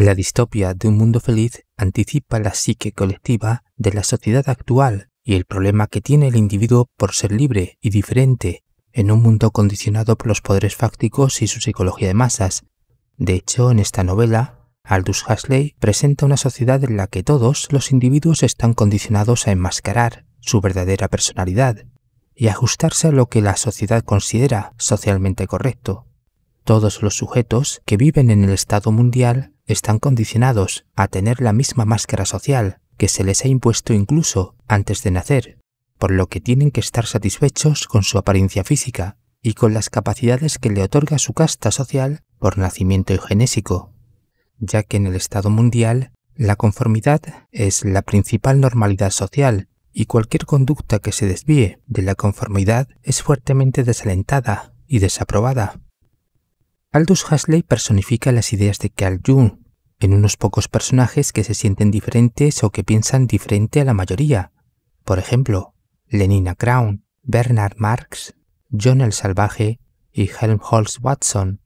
La distopia de un mundo feliz anticipa la psique colectiva de la sociedad actual y el problema que tiene el individuo por ser libre y diferente en un mundo condicionado por los poderes fácticos y su psicología de masas. De hecho, en esta novela, Aldous Huxley presenta una sociedad en la que todos los individuos están condicionados a enmascarar su verdadera personalidad y ajustarse a lo que la sociedad considera socialmente correcto. Todos los sujetos que viven en el estado mundial están condicionados a tener la misma máscara social que se les ha impuesto incluso antes de nacer, por lo que tienen que estar satisfechos con su apariencia física y con las capacidades que le otorga su casta social por nacimiento eugenésico, ya que en el Estado mundial la conformidad es la principal normalidad social y cualquier conducta que se desvíe de la conformidad es fuertemente desalentada y desaprobada. Aldous Huxley personifica las ideas de Carl Jung en unos pocos personajes que se sienten diferentes o que piensan diferente a la mayoría. Por ejemplo, Lenina Crown, Bernard Marx, John el Salvaje y Helmholtz Watson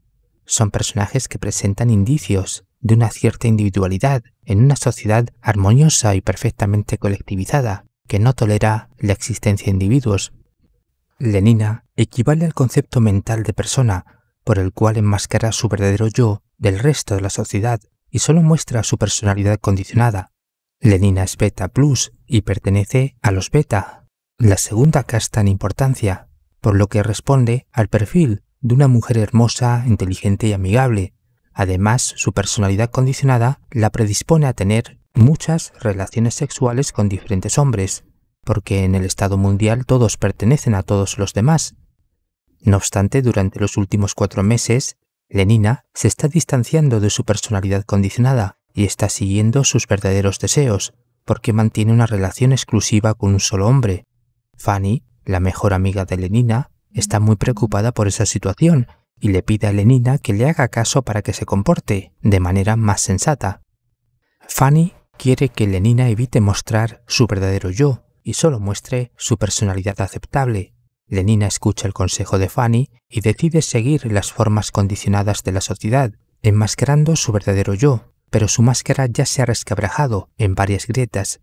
son personajes que presentan indicios de una cierta individualidad en una sociedad armoniosa y perfectamente colectivizada que no tolera la existencia de individuos. Lenina equivale al concepto mental de persona por el cual enmascara su verdadero yo del resto de la sociedad y solo muestra su personalidad condicionada. Lenina es beta plus y pertenece a los beta, la segunda casta en importancia, por lo que responde al perfil de una mujer hermosa, inteligente y amigable. Además, su personalidad condicionada la predispone a tener muchas relaciones sexuales con diferentes hombres, porque en el Estado mundial todos pertenecen a todos los demás. No obstante, durante los últimos cuatro meses, Lenina se está distanciando de su personalidad condicionada y está siguiendo sus verdaderos deseos, porque mantiene una relación exclusiva con un solo hombre. Fanny, la mejor amiga de Lenina, está muy preocupada por esa situación y le pide a Lenina que le haga caso para que se comporte de manera más sensata. Fanny quiere que Lenina evite mostrar su verdadero yo y solo muestre su personalidad aceptable, Lenina escucha el consejo de Fanny y decide seguir las formas condicionadas de la sociedad, enmascarando su verdadero yo, pero su máscara ya se ha rescabrajado en varias grietas.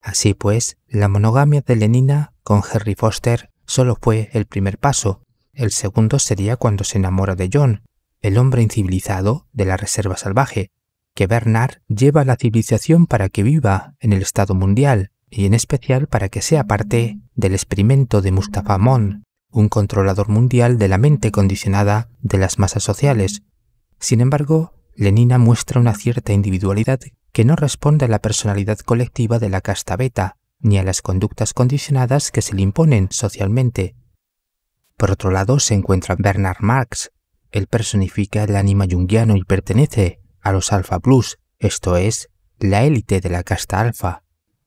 Así pues, la monogamia de Lenina con Harry Foster solo fue el primer paso, el segundo sería cuando se enamora de John, el hombre incivilizado de la reserva salvaje, que Bernard lleva a la civilización para que viva en el estado mundial, y en especial para que sea parte del experimento de Mustafa Mon, un controlador mundial de la mente condicionada de las masas sociales. Sin embargo, Lenina muestra una cierta individualidad que no responde a la personalidad colectiva de la casta beta, ni a las conductas condicionadas que se le imponen socialmente. Por otro lado, se encuentra Bernard Marx. Él personifica el ánima yungiano y pertenece a los alfa plus, esto es, la élite de la casta alfa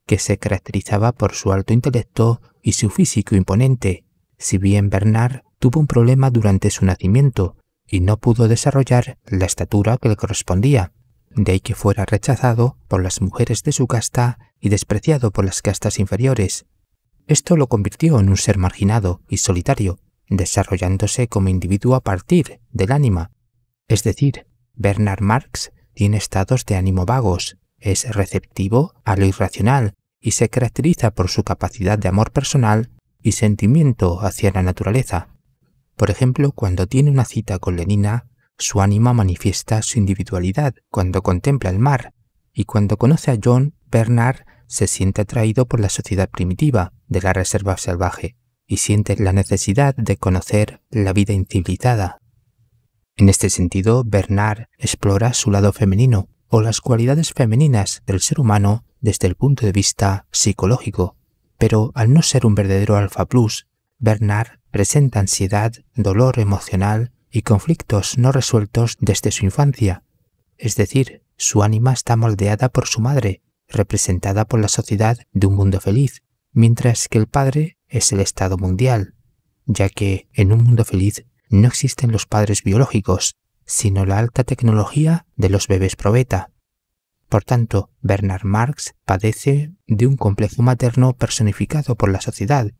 que se caracterizaba por su alto intelecto y su físico imponente, si bien Bernard tuvo un problema durante su nacimiento y no pudo desarrollar la estatura que le correspondía, de ahí que fuera rechazado por las mujeres de su casta y despreciado por las castas inferiores. Esto lo convirtió en un ser marginado y solitario, desarrollándose como individuo a partir del ánima. Es decir, Bernard Marx tiene estados de ánimo vagos, es receptivo a lo irracional y se caracteriza por su capacidad de amor personal y sentimiento hacia la naturaleza. Por ejemplo, cuando tiene una cita con Lenina, su ánima manifiesta su individualidad cuando contempla el mar, y cuando conoce a John, Bernard se siente atraído por la sociedad primitiva de la reserva salvaje y siente la necesidad de conocer la vida incivilizada. En este sentido, Bernard explora su lado femenino o las cualidades femeninas del ser humano desde el punto de vista psicológico, pero al no ser un verdadero alfa plus, Bernard presenta ansiedad, dolor emocional y conflictos no resueltos desde su infancia. Es decir, su ánima está moldeada por su madre, representada por la sociedad de un mundo feliz, mientras que el padre es el estado mundial, ya que en un mundo feliz no existen los padres biológicos, sino la alta tecnología de los bebés probeta. Por tanto, Bernard Marx padece de un complejo materno personificado por la sociedad,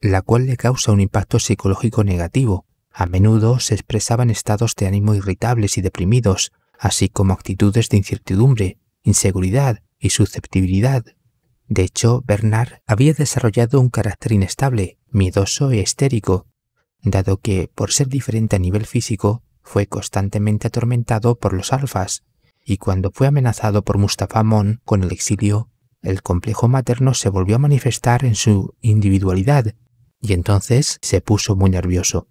la cual le causa un impacto psicológico negativo. A menudo se expresaban estados de ánimo irritables y deprimidos, así como actitudes de incertidumbre, inseguridad y susceptibilidad. De hecho, Bernard había desarrollado un carácter inestable, miedoso e histérico, dado que, por ser diferente a nivel físico, fue constantemente atormentado por los alfas, y cuando fue amenazado por Mustafa Mon con el exilio, el complejo materno se volvió a manifestar en su individualidad y entonces se puso muy nervioso.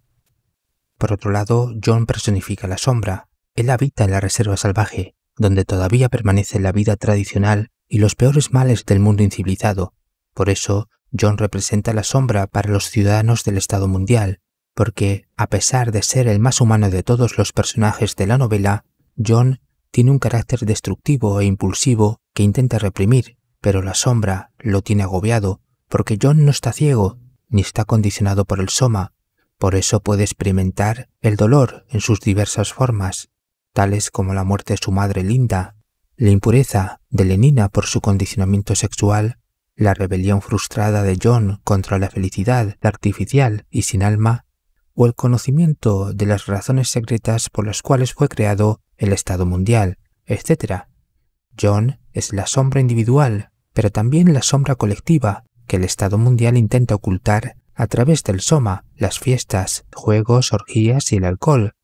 Por otro lado, John personifica la sombra. Él habita en la reserva salvaje, donde todavía permanece la vida tradicional y los peores males del mundo incivilizado. Por eso, John representa la sombra para los ciudadanos del Estado mundial, porque, a pesar de ser el más humano de todos los personajes de la novela, John tiene un carácter destructivo e impulsivo que intenta reprimir, pero la sombra lo tiene agobiado porque John no está ciego ni está condicionado por el soma, por eso puede experimentar el dolor en sus diversas formas, tales como la muerte de su madre Linda, la impureza de Lenina por su condicionamiento sexual, la rebelión frustrada de John contra la felicidad artificial y sin alma, o el conocimiento de las razones secretas por las cuales fue creado el Estado mundial, etc. John es la sombra individual, pero también la sombra colectiva que el Estado mundial intenta ocultar a través del soma, las fiestas, juegos, orgías y el alcohol,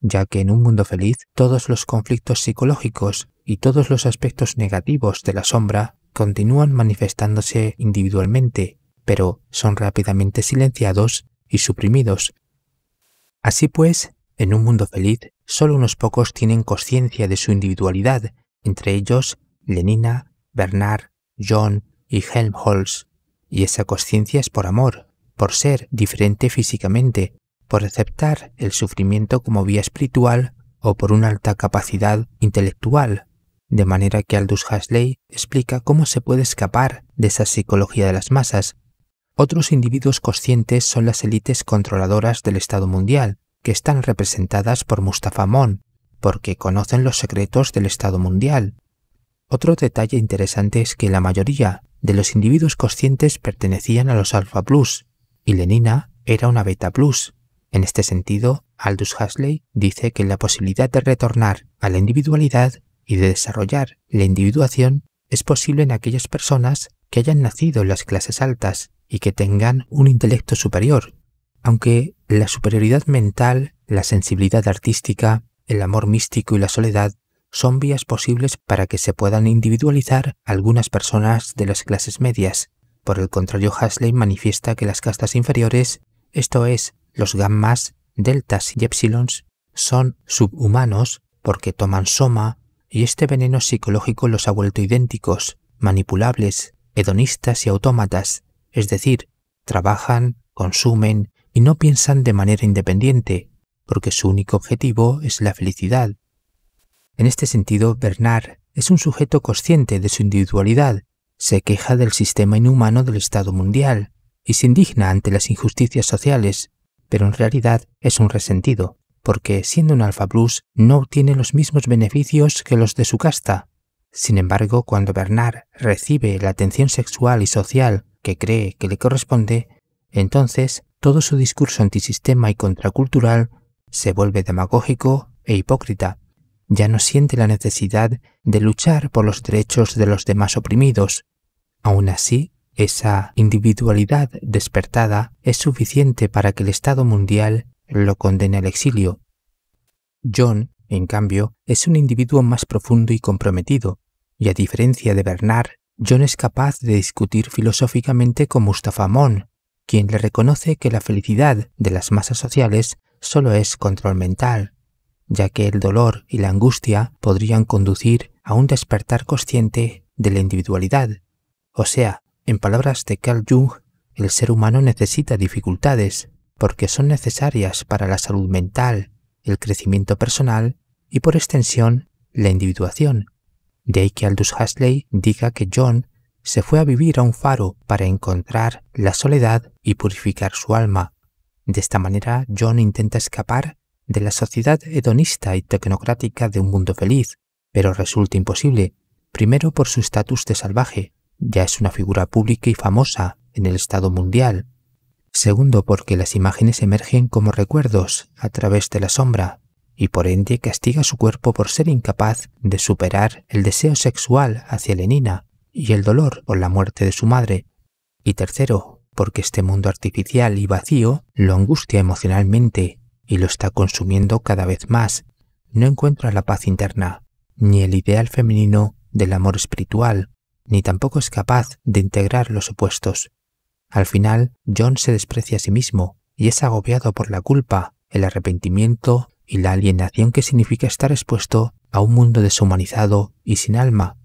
ya que en un mundo feliz todos los conflictos psicológicos y todos los aspectos negativos de la sombra continúan manifestándose individualmente, pero son rápidamente silenciados y suprimidos. Así pues, en un mundo feliz, solo unos pocos tienen conciencia de su individualidad, entre ellos Lenina, Bernard, John y Helmholtz, y esa conciencia es por amor, por ser diferente físicamente, por aceptar el sufrimiento como vía espiritual o por una alta capacidad intelectual, de manera que Aldous Huxley explica cómo se puede escapar de esa psicología de las masas. Otros individuos conscientes son las élites controladoras del Estado mundial, que están representadas por Mustafa Mon, porque conocen los secretos del Estado mundial. Otro detalle interesante es que la mayoría de los individuos conscientes pertenecían a los Alpha Plus, y Lenina era una Beta Plus. En este sentido, Aldous Huxley dice que la posibilidad de retornar a la individualidad y de desarrollar la individuación es posible en aquellas personas que hayan nacido en las clases altas y que tengan un intelecto superior, aunque la superioridad mental, la sensibilidad artística, el amor místico y la soledad son vías posibles para que se puedan individualizar algunas personas de las clases medias. Por el contrario, Hasley manifiesta que las castas inferiores, esto es, los gammas, deltas y épsilons, son subhumanos porque toman soma y este veneno psicológico los ha vuelto idénticos, manipulables, hedonistas y autómatas, es decir, trabajan, consumen, y no piensan de manera independiente, porque su único objetivo es la felicidad. En este sentido, Bernard es un sujeto consciente de su individualidad, se queja del sistema inhumano del Estado mundial y se indigna ante las injusticias sociales, pero en realidad es un resentido, porque siendo un alfa plus no obtiene los mismos beneficios que los de su casta. Sin embargo, cuando Bernard recibe la atención sexual y social que cree que le corresponde, entonces todo su discurso antisistema y contracultural se vuelve demagógico e hipócrita. Ya no siente la necesidad de luchar por los derechos de los demás oprimidos. Aún así, esa individualidad despertada es suficiente para que el Estado mundial lo condene al exilio. John, en cambio, es un individuo más profundo y comprometido, y a diferencia de Bernard, John es capaz de discutir filosóficamente con Mustafa Mon, quien le reconoce que la felicidad de las masas sociales solo es control mental, ya que el dolor y la angustia podrían conducir a un despertar consciente de la individualidad. O sea, en palabras de Carl Jung, el ser humano necesita dificultades, porque son necesarias para la salud mental, el crecimiento personal y por extensión la individuación. De ahí que Aldous Huxley diga que John se fue a vivir a un faro para encontrar la soledad y purificar su alma. De esta manera, John intenta escapar de la sociedad hedonista y tecnocrática de un mundo feliz, pero resulta imposible, primero por su estatus de salvaje, ya es una figura pública y famosa en el estado mundial, segundo porque las imágenes emergen como recuerdos a través de la sombra, y por ende castiga su cuerpo por ser incapaz de superar el deseo sexual hacia Lenina, y el dolor o la muerte de su madre, y tercero, porque este mundo artificial y vacío lo angustia emocionalmente y lo está consumiendo cada vez más. No encuentra la paz interna, ni el ideal femenino del amor espiritual, ni tampoco es capaz de integrar los opuestos. Al final, John se desprecia a sí mismo y es agobiado por la culpa, el arrepentimiento y la alienación que significa estar expuesto a un mundo deshumanizado y sin alma,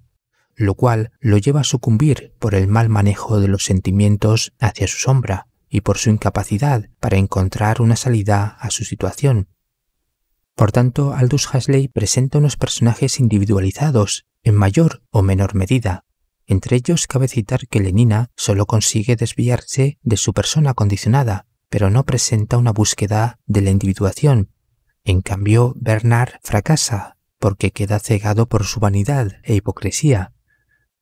lo cual lo lleva a sucumbir por el mal manejo de los sentimientos hacia su sombra y por su incapacidad para encontrar una salida a su situación. Por tanto, Aldous Huxley presenta unos personajes individualizados, en mayor o menor medida. Entre ellos cabe citar que Lenina solo consigue desviarse de su persona condicionada, pero no presenta una búsqueda de la individuación. En cambio, Bernard fracasa, porque queda cegado por su vanidad e hipocresía,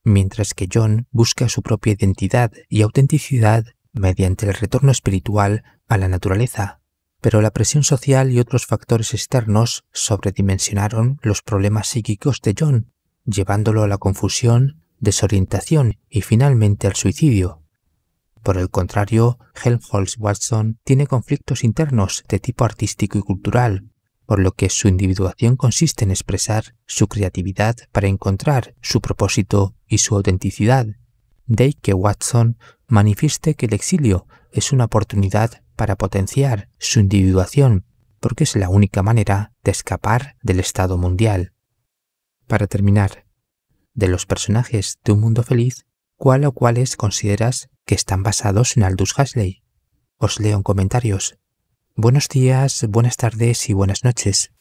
mientras que John busca su propia identidad y autenticidad mediante el retorno espiritual a la naturaleza. Pero la presión social y otros factores externos sobredimensionaron los problemas psíquicos de John, llevándolo a la confusión, desorientación y finalmente al suicidio. Por el contrario, Helmholtz Watson tiene conflictos internos de tipo artístico y cultural, por lo que su individuación consiste en expresar su creatividad para encontrar su propósito y su autenticidad. De que Watson manifieste que el exilio es una oportunidad para potenciar su individuación, porque es la única manera de escapar del estado mundial. Para terminar, de los personajes de Un Mundo Feliz, ¿cuál o cuáles consideras que están basados en Aldous Huxley? Os leo en comentarios. Buenos días, buenas tardes y buenas noches.